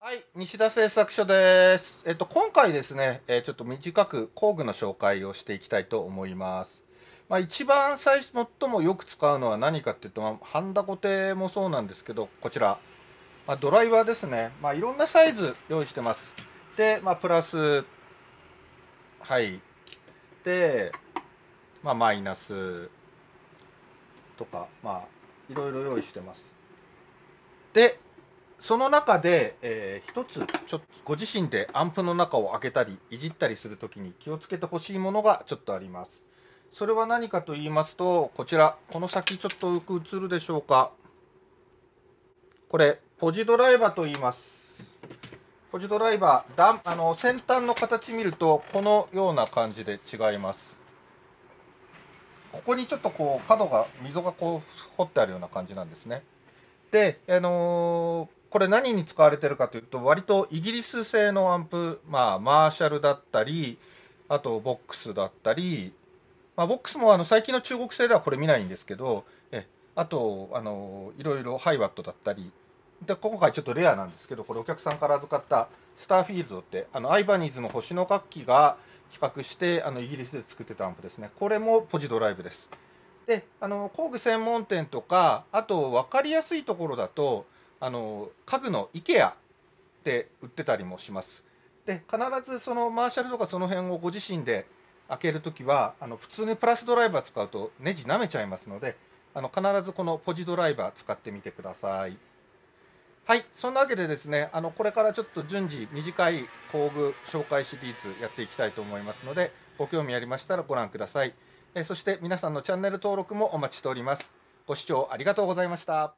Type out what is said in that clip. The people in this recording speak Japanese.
はい、西田製作所です。えっと、今回ですね、えー、ちょっと短く工具の紹介をしていきたいと思います。まあ、一番最初、最もよく使うのは何かっていうと、まあ、ハンダコテもそうなんですけど、こちら、まあ、ドライバーですね。まあ、いろんなサイズ用意してます。で、まあ、プラス、はい。で、まあ、マイナスとか、まあ、いろいろ用意してます。で、その中で、えー、一つちょっとご自身でアンプの中を開けたりいじったりするときに気をつけてほしいものがちょっとあります。それは何かと言いますとこちらこの先ちょっと浮く映るでしょうかこれポジドライバーと言いますポジドライバーだあの先端の形見るとこのような感じで違いますここにちょっとこう角が溝がこう掘ってあるような感じなんですねであのーこれ何に使われてるかというと割とイギリス製のアンプ、まあ、マーシャルだったりあとボックスだったり、まあ、ボックスもあの最近の中国製ではこれ見ないんですけどえあとあのいろいろハイワットだったりで今回ちょっとレアなんですけどこれお客さんから預かったスターフィールドってあのアイバニーズの星の楽器が企画してあのイギリスで作ってたアンプですねこれもポジドライブですであの工具専門店とかあと分かりやすいところだとあの家具の IKEA で売ってたりもします。で必ずそのマーシャルとかその辺をご自身で開けるときはあの普通にプラスドライバー使うとネジ舐めちゃいますのであの必ずこのポジドライバー使ってみてください。はい、そんなわけでですね、あのこれからちょっと順次短い工具紹介シリーズやっていきたいと思いますので、ご興味ありましたらご覧ください。えそして皆さんのチャンネル登録もお待ちしております。ご視聴ありがとうございました。